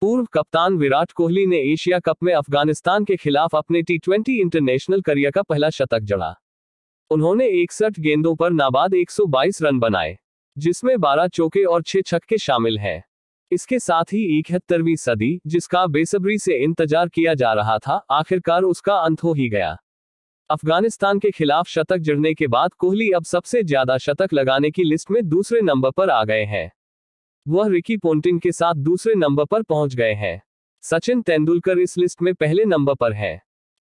पूर्व कप्तान विराट कोहली ने एशिया कप में अफगानिस्तान के खिलाफ अपने टी ट्वेंटी इंटरनेशनल करियर का पहला शतक जड़ा उन्होंने इकसठ गेंदों पर नाबाद 122 रन बनाए जिसमें 12 चौके और 6 छक्के शामिल हैं इसके साथ ही इकहत्तरवीं सदी जिसका बेसब्री से इंतजार किया जा रहा था आखिरकार उसका अंत हो ही गया अफगानिस्तान के खिलाफ शतक जड़ने के बाद कोहली अब सबसे ज्यादा शतक लगाने की लिस्ट में दूसरे नंबर पर आ गए हैं वह रिकी पोंटिंग के साथ दूसरे नंबर पर पहुंच गए हैं सचिन तेंदुलकर इस लिस्ट में पहले नंबर पर हैं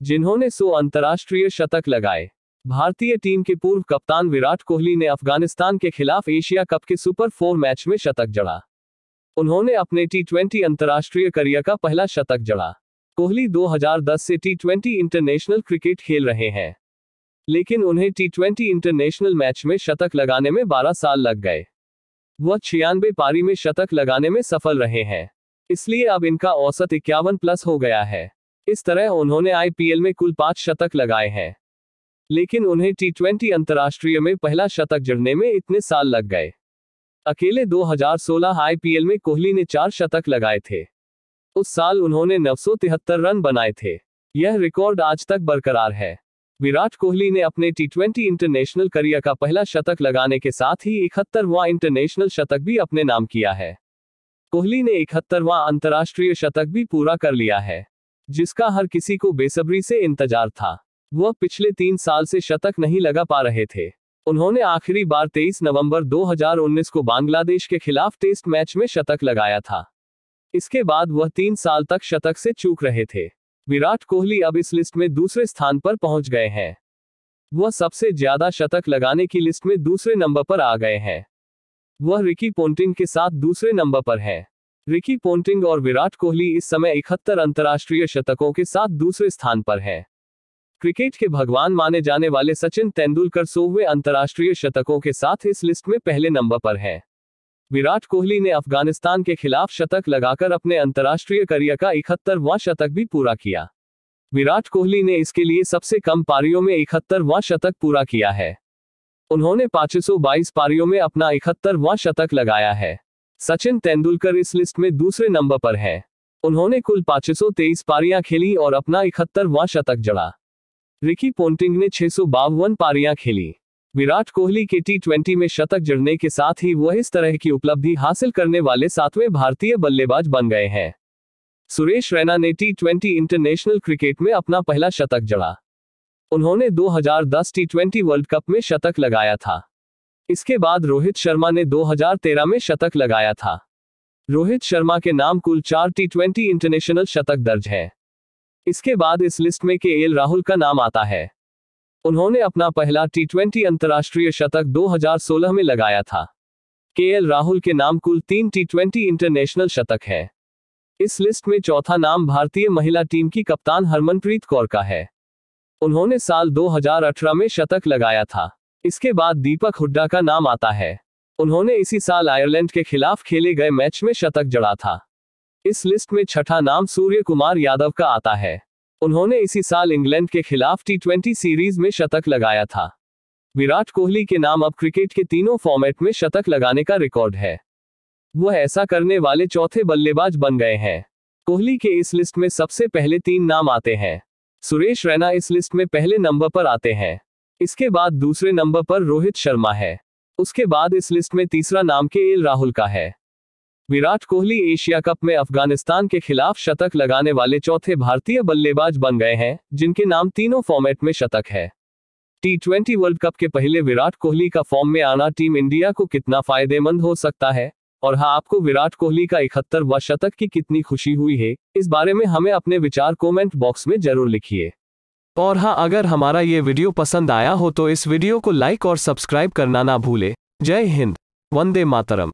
जिन्होंने सो अंतर्राष्ट्रीय शतक लगाए भारतीय टीम के पूर्व कप्तान विराट कोहली ने अफगानिस्तान के खिलाफ एशिया कप के सुपर फोर मैच में शतक जड़ा उन्होंने अपने टी ट्वेंटी अंतर्राष्ट्रीय करियर का पहला शतक जड़ा कोहली 2010 से टी ट्वेंटी इंटरनेशनल क्रिकेट खेल रहे हैं लेकिन उन्हें टी ट्वेंटी इंटरनेशनल मैच में शतक लगाने में 12 साल लग गए वह छियानबे पारी में शतक लगाने में सफल रहे हैं इसलिए अब इनका औसत इक्यावन प्लस हो गया है इस तरह उन्होंने आईपीएल में कुल पांच शतक लगाए हैं लेकिन उन्हें टी ट्वेंटी अंतर्राष्ट्रीय में पहला शतक जड़ने में इतने साल लग गए अकेले 2016 आईपीएल में कोहली ने चार शतक लगाए थे उस साल उन्होंने नौ रन बनाए थे यह रिकॉर्ड आज तक बरकरार है विराट कोहली ने अपने टी इंटरनेशनल करियर का पहला शतक लगाने के साथ ही इकहत्तरवां इंटरनेशनल शतक भी अपने नाम किया है कोहली ने इकहत्तरवां अंतर्राष्ट्रीय शतक भी पूरा कर लिया है जिसका हर किसी को बेसब्री से इंतजार था वह पिछले तीन साल से शतक नहीं लगा पा रहे थे उन्होंने आखिरी बार 23 नवंबर 2019 को बांग्लादेश के खिलाफ टेस्ट मैच में शतक लगाया था इसके बाद वह तीन साल तक शतक से चूक रहे थे विराट कोहली अब इस लिस्ट में दूसरे स्थान पर पहुंच गए हैं वह सबसे ज्यादा शतक लगाने की लिस्ट में दूसरे नंबर पर आ गए हैं वह रिकी पोन्टिंग के साथ दूसरे नंबर पर है रिकी पोन्टिंग और विराट कोहली इस समय इकहत्तर अंतर्राष्ट्रीय शतकों के साथ दूसरे स्थान पर है क्रिकेट के भगवान माने जाने वाले सचिन तेंदुलकर सोवे अंतर्राष्ट्रीय शतकों के साथ इस लिस्ट में पहले नंबर पर हैं विराट कोहली ने अफगानिस्तान के खिलाफ शतक लगाकर अपने अंतर्राष्ट्रीय करियर का इकहत्तरवां शतक भी पूरा किया विराट कोहली ने इसके लिए सबसे कम पारियों में इकहत्तरवां शतक पूरा किया है उन्होंने 522 पारियों में अपना इकहत्तरवां शतक लगाया है सचिन तेंदुलकर इस लिस्ट में दूसरे नंबर पर है उन्होंने कुल 523 पारियां खेली और अपना इकहत्तरवां शतक जड़ा रिकी पोन्टिंग ने छह पारियां खेली विराट कोहली के टी में शतक जड़ने के साथ ही वह इस तरह की उपलब्धि हासिल करने वाले सातवें भारतीय बल्लेबाज बन गए हैं सुरेश रैना ने टी इंटरनेशनल क्रिकेट में अपना पहला शतक जड़ा उन्होंने 2010 टी वर्ल्ड कप में शतक लगाया था इसके बाद रोहित शर्मा ने 2013 में शतक लगाया था रोहित शर्मा के नाम कुल चार टी इंटरनेशनल शतक दर्ज हैं इसके बाद इस लिस्ट में के एल राहुल का नाम आता है उन्होंने अपना पहला टी ट्वेंटी अंतर्राष्ट्रीय शतक 2016 में लगाया था के राहुल के नाम कुल तीन टी ट्वेंटी इंटरनेशनल शतक है इस लिस्ट में चौथा नाम भारतीय महिला टीम की कप्तान हरमनप्रीत कौर का है उन्होंने साल 2018 में शतक लगाया था इसके बाद दीपक हुड्डा का नाम आता है उन्होंने इसी साल आयरलैंड के खिलाफ खेले गए मैच में शतक जड़ा था इस लिस्ट में छठा नाम सूर्य कुमार यादव का आता है उन्होंने इसी साल इंग्लैंड के खिलाफ टी सीरीज में शतक लगाया था विराट कोहली के नाम अब क्रिकेट के तीनों फॉर्मेट में शतक लगाने का रिकॉर्ड है वह ऐसा करने वाले चौथे बल्लेबाज बन गए हैं कोहली के इस लिस्ट में सबसे पहले तीन नाम आते हैं सुरेश रैना इस लिस्ट में पहले नंबर पर आते हैं इसके बाद दूसरे नंबर पर रोहित शर्मा है उसके बाद इस लिस्ट में तीसरा नाम के एल राहुल का है विराट कोहली एशिया कप में अफगानिस्तान के खिलाफ शतक लगाने वाले चौथे भारतीय बल्लेबाज बन गए हैं जिनके नाम तीनों फॉर्मेट में शतक है टी ट्वेंटी वर्ल्ड कप के पहले विराट कोहली का फॉर्म में आना टीम इंडिया को कितना फायदेमंद हो सकता है और हाँ आपको विराट कोहली का इकहत्तर व शतक की कितनी खुशी हुई है इस बारे में हमें अपने विचार कॉमेंट बॉक्स में जरूर लिखिए और हाँ अगर हमारा ये वीडियो पसंद आया हो तो इस वीडियो को लाइक और सब्सक्राइब करना ना भूले जय हिंद वंदे मातरम